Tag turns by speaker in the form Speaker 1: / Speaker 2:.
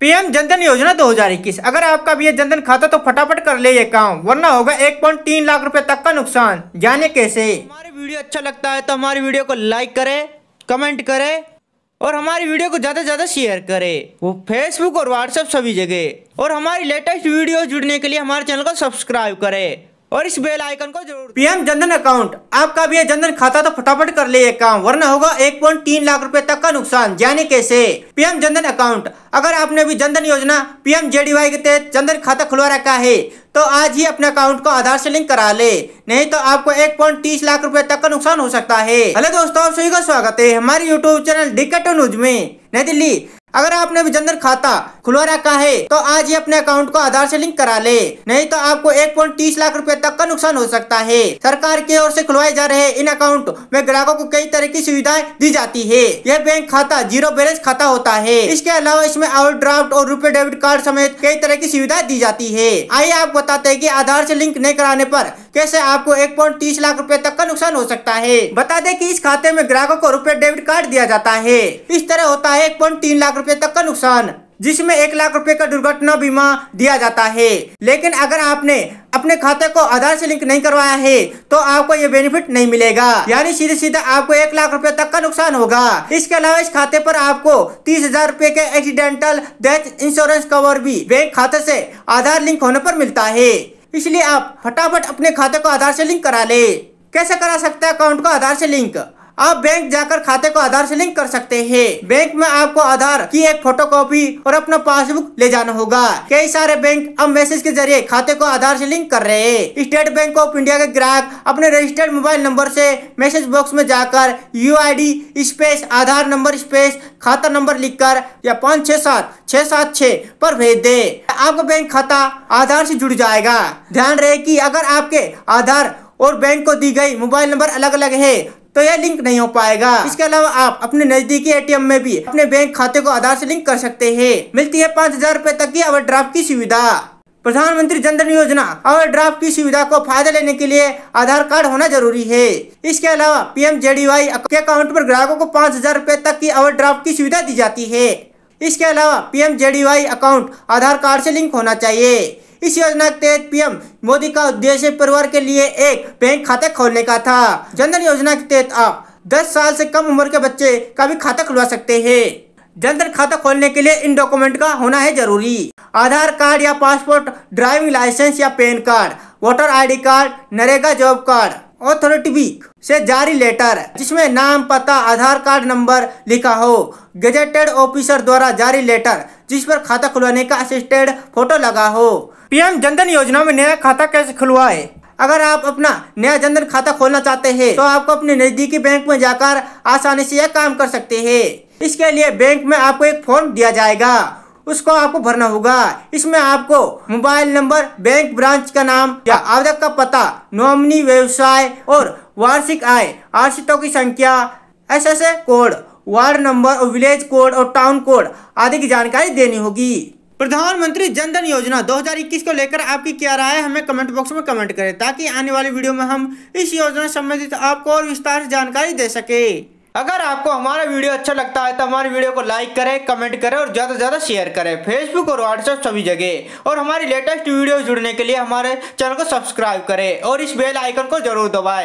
Speaker 1: PM Jan Dhan योजना 2021 अगर आपका भी जनधन खाता तो फटाफट कर ले ये काम वरना होगा एक पॉइंट तीन लाख रुपए तक का नुकसान जाने कैसे हमारी वीडियो अच्छा लगता है तो हमारी वीडियो को लाइक करें कमेंट करें और हमारी वीडियो को ज़्यादा से ज़्यादा शेयर करें वो फेसबुक और व्हाट्सएप सभी जगह और हमारी लेटेस्ट वीडियो जुड़ने के लिए हमारे चैनल को सब्सक्राइब करें और इस बेल आइकन को जरूर पीएम जनधन अकाउंट आपका भी जनधन खाता तो फटाफट कर ले काम वरना होगा एक पॉइंट तीन लाख रुपए तक का नुकसान जाने कैसे पीएम जनधन अकाउंट अगर आपने भी जनधन योजना पीएम जेडीवाई के तहत जनधन खाता खुलवा रखा है तो आज ही अपने अकाउंट को आधार से लिंक करा ले नहीं तो आपको एक पॉइंट तीस लाख रुपए तक का नुकसान हो सकता है हेलो दोस्तों आप सभी का स्वागत है हमारे यूट्यूब चैनल डिकेटो न्यूज में नई दिल्ली अगर आपने भी जनधन खाता खुलवा रखा है तो आज ही अपने अकाउंट को आधार से लिंक करा ले नहीं तो आपको एक पॉइंट तीस लाख रुपए तक का नुकसान हो सकता है सरकार की ओर से खुलवाए जा रहे इन अकाउंट में ग्राहकों को कई तरह की सुविधाएं दी जाती है यह बैंक खाता जीरो बैलेंस खाता होता है इसके अलावा इसमें आउट ड्राफ्ट और रुपए डेबिट कार्ड समेत कई तरह की सुविधा दी जाती है आइए आप बताते हैं की आधार से लिंक नहीं कराने पर कैसे आपको एक पॉइंट तीस लाख रुपए तक का नुकसान हो सकता है बता दें कि इस खाते में ग्राहकों को रुपए डेबिट कार्ड दिया जाता है इस तरह होता है एक पॉइंट तीन लाख रुपए तक का नुकसान जिसमें एक लाख रुपए का दुर्घटना बीमा दिया जाता है लेकिन अगर आपने अपने खाते को आधार से लिंक नहीं करवाया है तो आपको ये बेनिफिट नहीं मिलेगा यानी सीधे सीधे आपको एक लाख रुपए तक का नुकसान होगा इसके अलावा इस खाते पर आपको तीस हजार रूपए के एक्सीडेंटल डेथ इंश्योरेंस कवर भी बैंक खाते से आधार लिंक होने पर मिलता है इसलिए आप फटाफट अपने खाते को आधार से लिंक करा ले कैसे करा सकते हैं अकाउंट को आधार से लिंक आप बैंक जाकर खाते को आधार से लिंक कर सकते हैं बैंक में आपको आधार की एक फोटोकॉपी और अपना पासबुक ले जाना होगा कई सारे बैंक अब मैसेज के जरिए खाते को आधार से लिंक कर रहे हैं स्टेट बैंक ऑफ इंडिया के ग्राहक अपने रजिस्टर्ड मोबाइल नंबर से मैसेज बॉक्स में जाकर U space Aadhaar number space खाता नंबर लिख कर या पाँच छह सात छः सात छः पर भेज दे आपका बैंक खाता आधार से जुड़ जाएगा ध्यान रहे कि अगर आपके आधार और बैंक को दी गई मोबाइल नंबर अलग अलग है तो यह लिंक नहीं हो पाएगा हाँ। इसके अलावा आप अपने नजदीकी एटीएम में भी अपने बैंक खाते को आधार से लिंक कर सकते हैं मिलती है पाँच हजार रूपए तक की ड्राफ्ट की सुविधा प्रधानमंत्री जनधन योजना ड्राफ्ट की सुविधा को फायदा लेने के लिए आधार कार्ड होना जरूरी है इसके अलावा पीएम जेडीवाई के अकाउंट पर ग्राहकों को पाँच हजार रूपए तक की ड्राफ्ट की सुविधा दी जाती है इसके अलावा PM JDY account Aadhaar card से लिंक होना चाहिए इस योजना के तहत पीएम मोदी का उद्देश्य परिवार के लिए एक बैंक खाता खोलने का था जनधन योजना के तहत आप 10 साल से कम उम्र के बच्चे का भी खाता खुलवा सकते हैं जनधन खाता खोलने के लिए इन डॉक्यूमेंट का होना है जरूरी आधार कार्ड या पासपोर्ट ड्राइविंग लाइसेंस या PAN card voter ID card NREGA job card authority वीक से जारी लेटर जिसमें नाम पता आधार कार्ड नंबर लिखा हो गजेटेड ऑफिसर द्वारा जारी लेटर जिस पर खाता खुलवाने का असिस्टेड फोटो लगा हो पीएम जनधन योजना में नया खाता कैसे खुलवाए अगर आप अपना नया जनधन खाता खोलना चाहते हैं तो आपको अपने नज़दीकी बैंक में जाकर आसानी से यह काम कर सकते हैं इसके लिए बैंक में आपको एक फॉर्म दिया जाएगा उसको आपको भरना होगा इसमें आपको मोबाइल नंबर बैंक ब्रांच का नाम या आवेदक का पता नॉमिनी व्यवसाय और वार्षिक आय आश्रितों की संख्या ऐसे ऐसे कोड वार्ड नंबर और विलेज कोड और टाउन कोड आदि की जानकारी देनी होगी प्रधानमंत्री जनधन योजना 2021 को लेकर आपकी क्या राय है हमें कमेंट बॉक्स में कमेंट करें ताकि आने वाली वीडियो में हम इस योजना संबंधित आपको और विस्तार से जानकारी दे सके अगर आपको हमारा वीडियो अच्छा लगता है तो हमारे वीडियो को लाइक करें कमेंट करें और ज़्यादा से ज़्यादा शेयर करें फेसबुक और व्हाट्सएप सभी जगह और हमारी लेटेस्ट वीडियो जुड़ने के लिए हमारे चैनल को सब्सक्राइब करें और इस बेल आइकन को जरूर दबाएं